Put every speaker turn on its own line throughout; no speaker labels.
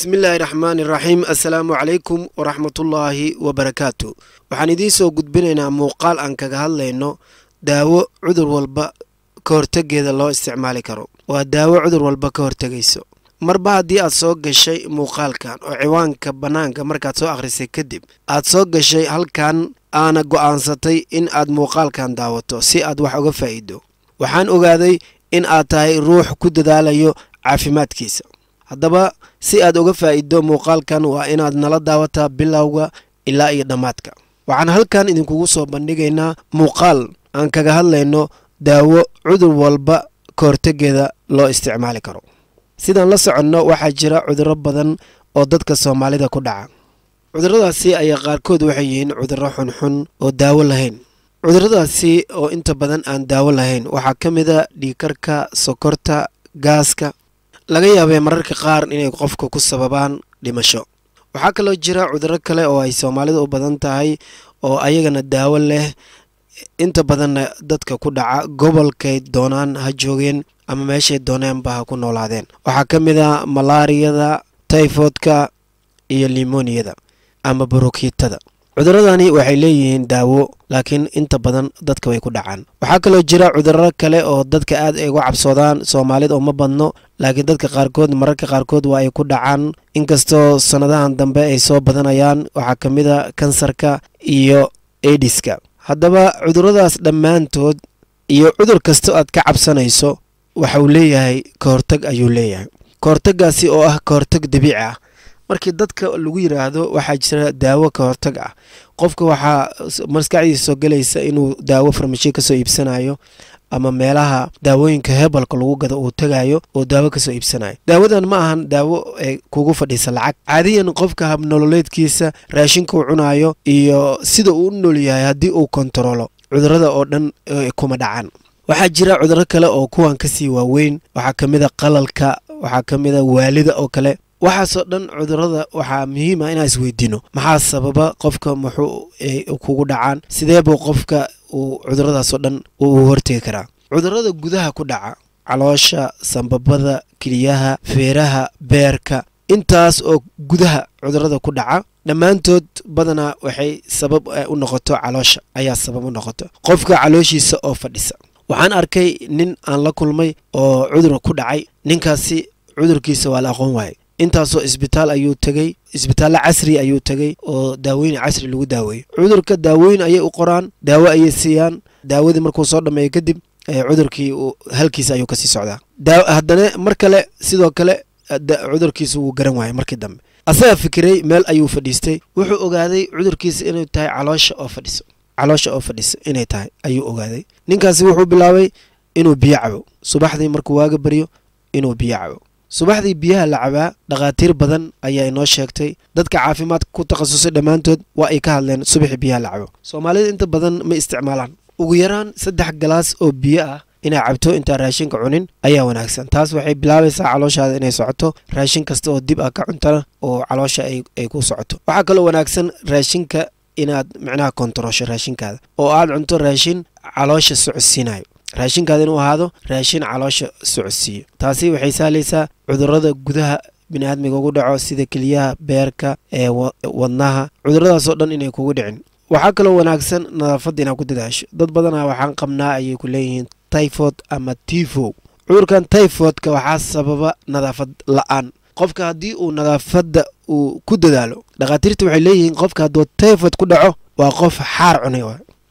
bismi illaahi raxmaani iraxiim assalaamu calaykum waraxmatullaahi wabarakaatu waxaan idiin soo gudbinaynaa muuqaal aan kaga hadlayno daawo cudur walba ka hortegeeda loo isticmaali karo waa daawo cudur walba ka hortegayso marba haddii aad soo gashay muuqaalkan oo ciwaanka bannaanka markaad soo akhrisay kadib aad soo gashay halkan aana go'aansatay in aad muuqaalkan daawato si aad wax uga faa'iido waxaan ogaaday in aad tahay ruux ku dadaalayo caafimaadkiisa haddaba si aad uga faa'ido muuqaalkan waa inaad nala daawataa bilowga ilaa iyo dhammaadka waxaan halkan idinkugu soo bandhigaynaa muuqaal aan kaga hadlayno daawo cudur walba ka loo isticmaali karo sidaan la soconno waxaa jira cuduro badan oo dadka soomaalida ku dhaca cuduradaasi ayaa qaarkood waxay yihiin cuduro xunxun oo daawo lahayn cuduradaasi oo inta badan aan daawo lahayn waxaa ka mid a ah dhiikarka sokorta gaaska laga yaabee mararka qaar inay qofka ku sababaan dhimasho waxaa kaloo jira cuduro kale oo ay soomaalida u badan tahay oo ayagana daawo leh inta badanna dadka ku dhaca gobolkay doonaan ha joogeen ama meeshay dooneenba ha ku noolaadeen waxaa ka mid a ah malaariyada tayfoodka iyo limoniyada ama barokiitada cuduradani waxay leeyihiin daawo laakiin inta badan dadka way ku dhacaan waxaa kaloo jira cudurro kale oo dadka aad ay ugu cabsoodaan soomaalida uma badno laakiin dadka qaarkood mararka qaarkood waa ay ku dhacaan inkastoo sannadahan dambe ay soo badanayaan waxaa ka mid a kansarka iyo ediska haddaba cuduradaas dhammaantood iyo cudur kasta aad ka cabsanayso waxa uu leeyahay kahortag ayuu leeyahay kahortaggaasi oo ah kahortag dabiici ah markii dadka lagu yiraahdo waxaa jira daawo ka hortag ah qofka waxaa maskaxdiisasoo gelaysa inuu daawo farmashiye kasoo iibsanayo ama meelaha daawooyinka hebalka lagu gado uu tagayo oo daawo kasoo iibsanayo daawadan ma ahan daawo ee kugu fadhiisa lacag caadiyan qofka habnololeedkiisa raashinka uu cunayo iyo sida uu u nool yahay haddii uu kontarolo cudurada oo dhan e, kuma dhacan waxaa jira cuduro kale oo kuwan kasii waaweyn waxaa kamida ah qalalka waxaa kamida ah waalida oo kale waxaasoo dhan cudurada waxaa muhiima ah inaan isweydiino maxaa sababa qofka muxuu ay eh, kugu dhacaan sidee buu qofka uu cuduradaasoo dhan uu hortegi karaa cudurada gudaha ku dhaca caloosha sambabada keliyaha feeraha beerka intaas oo gudaha cudurada ku dhaca dhammaantood badanaa waxay sabab eh, u noqoto caloosha ayaa sabab u noqoto qofka calooshiisa oo fadhisa waxaan arkay nin aan la kulmay oo cudur ku dhacay ninkaasi cudurkiisa waa la aqoon waayay intaasoo isbitaal ayuu tegey isbitaallo casri ayuu tegey oo daaweyn casri lagu daaweeyo cudurka daaweyn ayay u qoraan daawo ayay siiyaan daawadii markuu soo dhammeeyo kadib eh, cudurkii halkiisa ayuu kasii socdaa haddana mar kale sidoo kale eh, cudurkiisu wuu garan waayay markii dambe asaga fikiray meel ayuu fadhiistay wuxuu ogaaday cudurkiisa inuu tahay caloosha oo fadhiso caloosha oo fadhiso inay tahay ayuu ogaaday ninkaasi wuxuu bilaabay inuu biyo cabo subaxdii markuu waaga baryo inuu biyo cabo subaxdii biyaha la cabaa dhakhaatiir badan ayaa inoo sheegtay dadka caafimaadka ku takhasusay dhammaantood waa ay ka hadleen subaxii biyaha la cabo soomaalida inta badan ma isticmaalaan ugu yaraan saddex galaas oo biyo ah inaa cabto intaa raashinka cunin ayaa wanaagsan taas waxay bilaabaysaa calooshaada inay socoto raashin kasta oo dib ah ka cuntana oo caloosha ay ku socoto waxaa kaloo wanaagsan raashinka inaad micnaha kontarosho raashinkaada oo aad cunto raashin caloosha socodsiinayo raashinkaad inuu ahaado raashin caloosha socodsiiyo taasi waxay sahlaysaa cudurada gudaha bini aadmiga ugu dhaco sida keliyaha beerka ee wadnaha cuduradaasoo dhan inay kugu dhicin waxaa kaloo wanaagsan nadaafadda inaad ku dadaasho dad badanaa waxaan qabnaa ayay ku leeyihiin tyfod ama tifo cudurkan tyfodka waxaa sababa nadaafad la-aan qofka haddii uu nadaafadda uu ku dadaalo dhakhaatiirta waxay leeyihiin qofka hadduu tyfod ku dhaco waa qof xaar cunay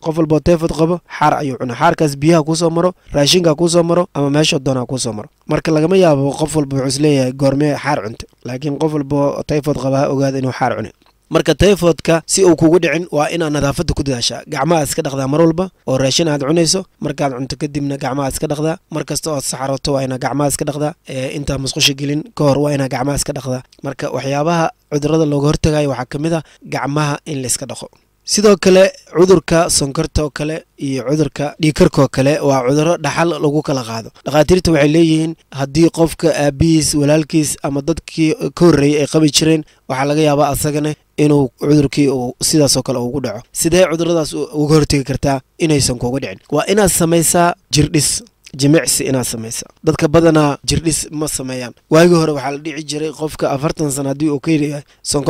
qof walbo tefod qabo xaar ayuu cunaa xaarkaas biyaha kuusoo maro raashinka kuusoo maro ama meesha doonaa kuusoo maro marka lagama yaabo qof walba wuxuu isleeyahay goormee xaar cunta laakiin qof walboo tayfod qaba ha ogaada inuu xaar cunay marka tayfodka si uu kugu dhicin waa inaad nadaafadda ku dadaashaa gacmaha iska dhaqdaa mar walba oo raashin aad cunayso markaad cunto kadibna gacmaha iska dhaqdaa mar kasta oad saxaroto waa inaa gacmaha iska dhaqdaa intaa musqusha gelin ka hor waa inaa gacmaha iska dhaqdaa marka waxyaabaha cudurada looga hortagayo waxaa ka mid ah gacmaha in layska dhaqo sidoo kale cudurka sonkortaoo kale iyo cudurka dhiikarkoo kale waa cuduro dhaxal lagu kala qaado dhakhaatiirta waxay leeyihiin haddii qofka aabihiis walaalkiis ama dadkii ka horreeyay ay qabi jireen waxaa laga yaabaa asagana inuu cudurkii uu sidaasoo kale ugu dhaco sidee cuduradaas uga hortegi kartaa inaysan kuga dhicin waa inaad samaysaa jirdhis jimicsi inaad samaysa dadka badanaa jirdhis ma sameeyaan waagii hore waxaa la dhici jiray qofka afartan sana haddii uu ka yidhi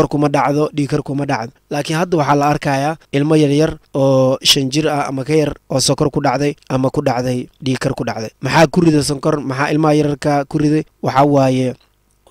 kuma dhacdo dhiikar kuma dhacdo laakiin hadda waxaa la arkayaa ilmo yaryar oo shan jir ah ama ka yar oo sonkor ku dhacday ama ku dhacday dhiikar ku dhacday maxaa ku riday sonkor maxaa ilmaha yararka ku riday waxaa waaye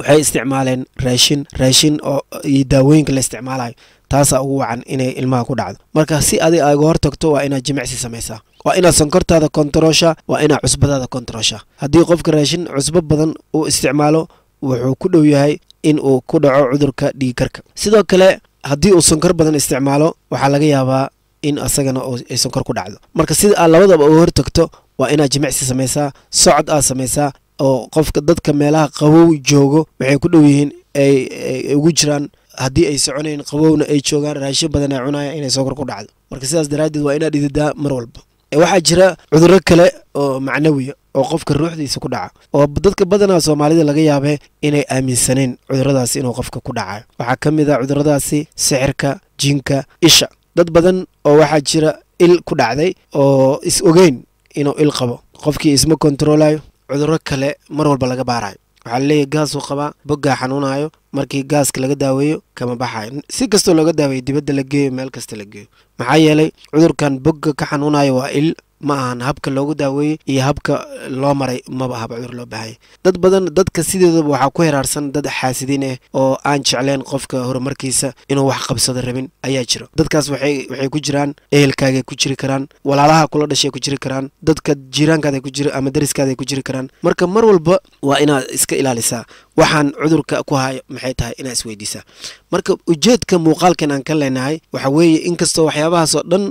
waxay isticmaaleen raashin raashin oo iyo daawooyinka la isticmaalayo taasaa ugu wacan inay ilmaha ku dhacdo marka si adig aa iga hor tagto waa inaad jimicsi samaysaa waa inaad sonkortaada kontaroosha waa inaad cusbadaada kontaroosha haddii qofka raashin cusbo badan uu isticmaalo wuxuu ku dhow yahay in uu ku dhaco cudurka dhiigkarka sidoo kale haddii uu sonkor badan isticmaalo waxaa laga yaabaa in asagana ay sonkor ku dhacdo marka sida aad labadaba uga hortagto waa inaad jimicsi samaysaa socod aad samaysaa oo qofka dadka meelaha qabow joogo waxay ku dhow yihiin ay ugu jiraan haddii ay soconayn qabowna ay joogaan raashin badan ay cunaaya inay sookor ku dhacdo marka sidaas daraaddeed waa inaad dhididaa mar walba waxaa jira cudurro kale oo macnawiya oo qofka ruuxdiisa ku dhaca oo dadka badanaa soomaalida laga yaabee inay aaminsaneen cuduradaasi inuu qofka ku dhacayo waxaa ka mid ah cuduradaasi sixirka jinka isha dad badan oo waxaa jira il ku dhacday oo is ogeyn inuu il qabo qofkii isma kontarolayo cuduro kale mar walba laga baarayo waxaa la leeyahy gaasuu qabaa boggaa xanuunayo markii gaaska laga daaweeyo kama baxayo si kastoo looga daaweeyo dibadda la geeyo meel kasta la geeyo maxaa yeelay cudurkan bogga ka xanuunayo waa il ma ahan habka loogu daaweeyey iyo habka loo maray maba ahaba cudur loo baahaya dad badan dadka sideedaba waxaa ku heraarsan dad xaasidiin ah eh oo aan jecleen qofka horumarkiisa inuu wax qabsado rabin ayaa jiro dadkaas waxay waxay ku jiraan ehelkaagay ku jiri karaan walaalaha kula dhashay ku jiri karaan dadka jiiraankaaday ku jiri ama dariskaada ku jiri karaan marka mar walba waa inaad iska ilaalisaa waxaan cudurka ku hayo maxay tahay inaa isweydiisaa marka ujeedka muuqaalkan aan ka leenahay waxa weeye inkastoo waxyaabahaasoo dhan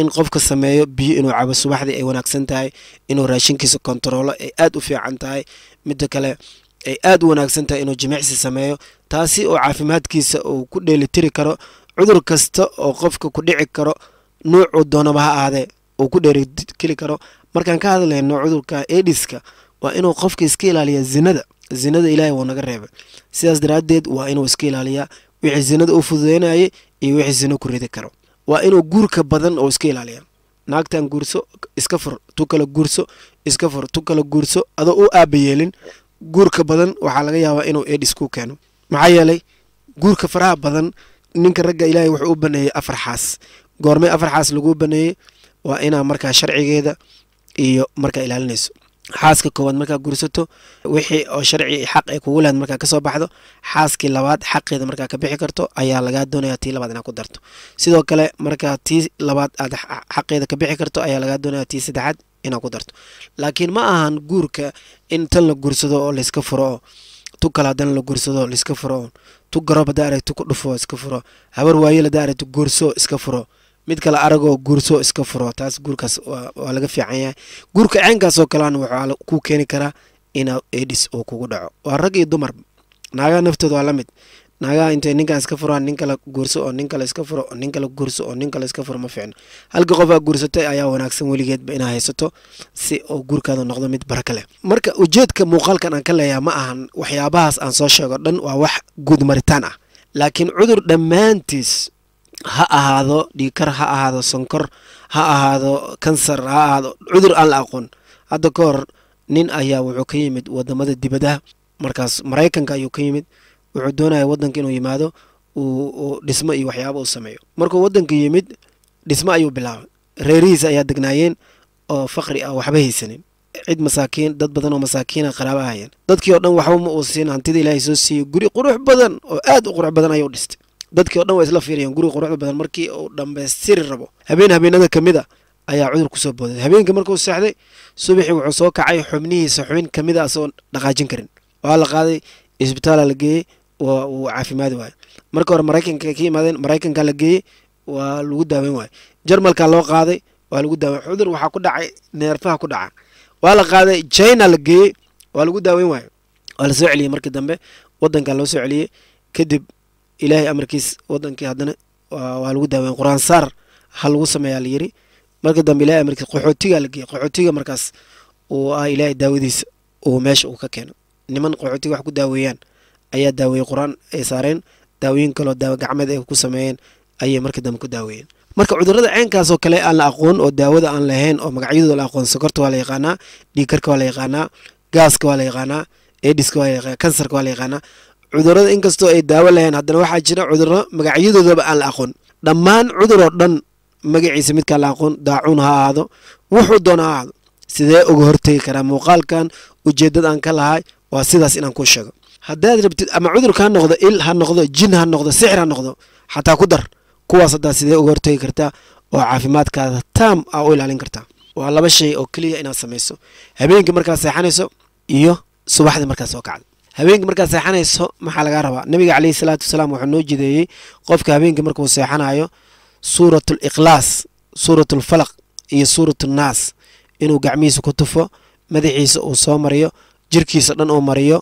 in qofka sameeyo biyo inuu cabo subaxdii ay wanaagsan tahay inuu raashinkiisa kontaroolo ay aad u fiican tahay midda kale ay aad u wanaagsan tahay inuu jimicsi sameeyo taasi oo caafimaadkiisa uu ku dheelitiri karo cudur kasta oo qofka ku dhici karo nuucuu doonaba ha ahaadee uu ku dheelikeli karo markaan ka hadlayno cudurka ediska waa inuu qofka iska ilaaliya zinada zinada ilaahay wuu naga reebay sidaas daraaddeed waa inuu iska ilaaliyaa wixii zinada u fududeynaya iyo wixii zino ku ridi karo waa inuu guurka badan oo iska ilaaliya naagtan guurso iska fur tu kala guurso iska fur tu kala guurso adoo u aabayeelin guurka badan waxaa laga yaabaa inuu edis ku keeno maxaa yeelay guurka faraha badan ninka ragga ilaahay wuxuu u baneeyey afar xaas goormay afar xaas laguu baneeyey waa inaa markaa sharcigeeda iyo markaa ilaalinayso xaaska koowaad markaa guursato wixii oo sharci xaq ay kugu lehed markaa kasoo baxdo xaaskii labaad xaqeeda markaa ka bixi karto ayaa lagaa doonayaa tii labaad inaad ku darto sidoo kale markaa tii labaad aad xaqeeda ka bixi karto ayaa lagaa doonaya tii saddexaad inaad ku darto laakiin ma ahan guurka in tan la gursado oo layska furo oo tu kale haddana la gursado layska furo oo tu garoob haddaa aragti ku dhufo iska furo habar waayo haddaa aragti gurso iska furo mid kale aragoo guurso iska furo taas guurkaas waa laga fiican yahay guurka ceenkaasoo kalena waxaa ku keeni karaa in edis uu kugu dhaco waa rag iyo dumar naagaha naftooda waa la mid naagaha intay ninkan iska furaan nin kale guurso oo nin kale iska furo oo nin kale guurso oo nin kale iska furo ma fiicno halka qof guursatay ayaa wanaagsan weligeedba inaa haysato si oo guurkaada noqdo mid baraka leh marka ujeedka muuqaalkan aan ka leeyaha ma ahan waxyaabahaas aan soo sheego dhan waa wax guud ah laakiin cudur dhammaantiis ha ahaado dhiikar ha ahaado sonkor ha ahaado kansar ha ahaado cudur aan la aqoon hadda ka hor nin ayaa wuxuu ka yimid wadamada dibadaha markaas maraykanka ayuu ka yimid wuxuu doonaya wadanka inuu yimaado uu dhismo iyo waxyaaba uu sameeyo markuu wadanka yimid dhismo ayuu bilaabay reerihiisa ayaa degnaayeen oo faqri ah waxba haysanin cid masaakiin dad badan oo masaakiina ah qaraaba ahayeen dadkii oo dhan waxba ma uusiin hantida ilaahay soo siiyey guri qurux badan oo aad u qurux badan ayuu dhistay dadkii o dhan waa isla fiiriyeen guriga quruxda badan markii uu dhammaystiri rabo habeen habeenada ka mid a ayaa cudur kusoo booday habeenka markuu seexday subaxii wuxuu soo kacay xubnihiisa xubin ka mid a asagoon dhaqaajin karin waa la qaaday isbitaala la geeyey waa uu caafimaadi waayo marka hore maraykanka ka yimaadeen maraykanka la geeyey waa lagu daaweyn waayo jarmalka loo qaaday waa lagu daaweyn cudur waxaa ku dhacay neerfaha ku dhaca waa la qaaday china la geeyey waa lagu daaweyn waayo waa la soo celiyey markii dambe wadanka loo soo celiyey kadib ilaahay amarkiis wadankii haddana waa lagu daawen qur-aan saar ha lagu sameeyaa layiri marka dambe ilahay amarkiis qaxootigaa la geeyay qaxootiga markaas uu ah ilaahay daawadiisa uu meesha uu ka keeno niman qaxootiga wax ku daaweeyaan ayaa daaweeyey qur-aan ay saareen daawooyin kaloo daawo gacmeed ay ku sameeyeen ayay marka dambe ku daaweeyeen marka cudurada ceenkaasoo kale aan la aqoon oo daawada aan lahayn oo magacyadooda la aqoon sokorta waa la yaqaanaa dhiikarka waa la yaqaanaa gaaska waa la yaqaanaa ediska waa la yaqaana kansarka waa la yaqaanaa cudurada inkastoo ay daawo lahayn haddana waxaa jira cuduro magacyadoodaba aan la aqoon dhammaan cudur oo dhan magaciisa midkaa la aqoon daacuun ha ahaado wuxuu doona ha ahaado sidee uga hortegi karaa muuqaalkan ujeeddad aan ka lahay waa sidaas inaan ku sheego haddaad rabtid ama cudurka ha noqdo il ha noqdo jin ha noqdo sixir ha noqdo xataa ku dar kuwaas haddaa sidee uga hortegi kartaa oo caafimaadkaada taam ah u ilaalin kartaa waa laba shay oo keliya inaad samayso habeenkii markaad seexanayso iyo subaxdii markaad soo kacda habeenka markaad seexanayso maxaa lagaa rabaa nabiga caleyhi salaatu wasalaam wuxuu noo jideeyey qofka habeenka markuu seexanayo suurat al ikhlaas suurat alfalaq iyo suurat annaas inuu gacmihiisa ku tufo madaxiisa uu soo mariyo jirkiisa dhan uu mariyo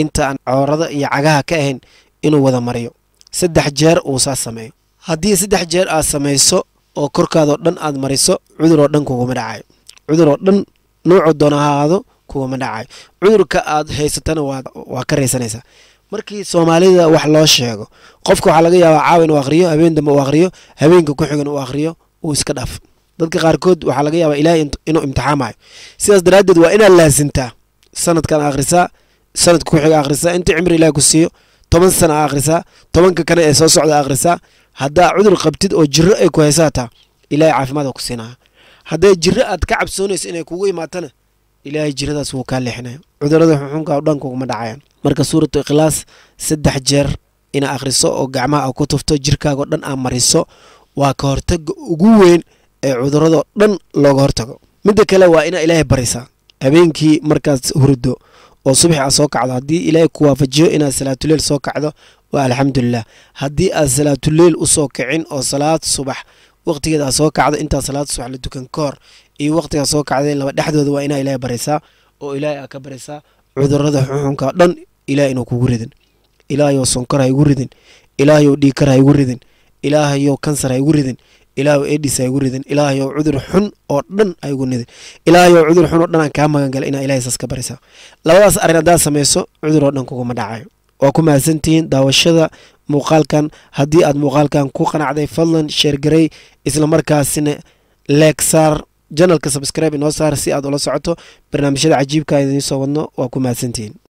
inta aan coorada iyo cagaha ka ahayn inuu wada mariyo saddex jeer uu saas sameeyo haddii saddex jeer aad samayso oo korkaadoo dhan aad mariso cudur oo dhan kuguma dhacayo oo dhan nuucu doona ahaado kuwa ma dhacayo cudurka aad haysatana waa ka raysanaysaa markii soomaalida wax loo sheego qofka waxaa laga yaabaa caawa in uu aqriyo habeen dambe uu aqriyo habeenka ku xigan uu aqriyo uu iska dhaaf dadka qaarkood waxaa laga yaabaa ilaahay inuu imtixaamayo sidaas daraaddeed waa inaad laasintaa sanadkan akhrisaa sanadka ku xiga akhrisaa intii cimri ilaahay ku siiyo toban sana akhrisaa tobanka kale ee soo socda akhrisaa haddaa cudur qabtid oo jiro ay ku haysaataa ilaahay caafimaad oo ku siinaya hadday jiro aad ka cabsoonayso inay kugu imaatana ilaahay jiradaas wuu kaa leexinaya cudurada xuxunka dhankuguma dhacayaan marka suuratu ikhlaas saddex jeer inaa akhriso oo gacmaha a ku tufto jirkaagao dhan aa mariso waa ka hortaga ugu weyn ee cuduradoo dhan looga hortago midda kale waa inaa ilaahay barisaa habeenkii markaas hurdo oo subax aa soo kacdo haddii ilaahay ku waafajiyo inaad salaatuleel soo kacdo waa alxamdulilah haddii aad salaatuleel usoo kicin oo salaad subax waqtigeeda soo kacdo intaa salaad subax la dukan ka iyo waqtiga soo kacday laba dhexdooda waa inaa ilaahay baraysaa oo ilaahay aa ka baraysaa cudurada xunxunka dhan ilaah inuu kugu ridin ilaahayoo sonkar ha igu ridin ilaahayoo dhiikar ha igu ridin ilaahayoo kansar ha igu ridin ilaahayoo edis ha igu ridin ilaahayoo cudur xun oo dhan ha igu ridin ilaahayoo cudur xun oo dhan aan kaa magangalay inaa ilahay saas ka baraysaa labadaas arrin haddaad samayso cudur oo dhan kuguma dhacayo waa ku mahadsantihiin daawashada muuqaalkan haddii aad muuqaalkan ku qanacday fadlan sheergarey isla markaasina leegsaar janalka sabskribe inoo saar si aad ula socoto barnaamijyada cajiibka idiin soo wadno waa ku mahadsantihiin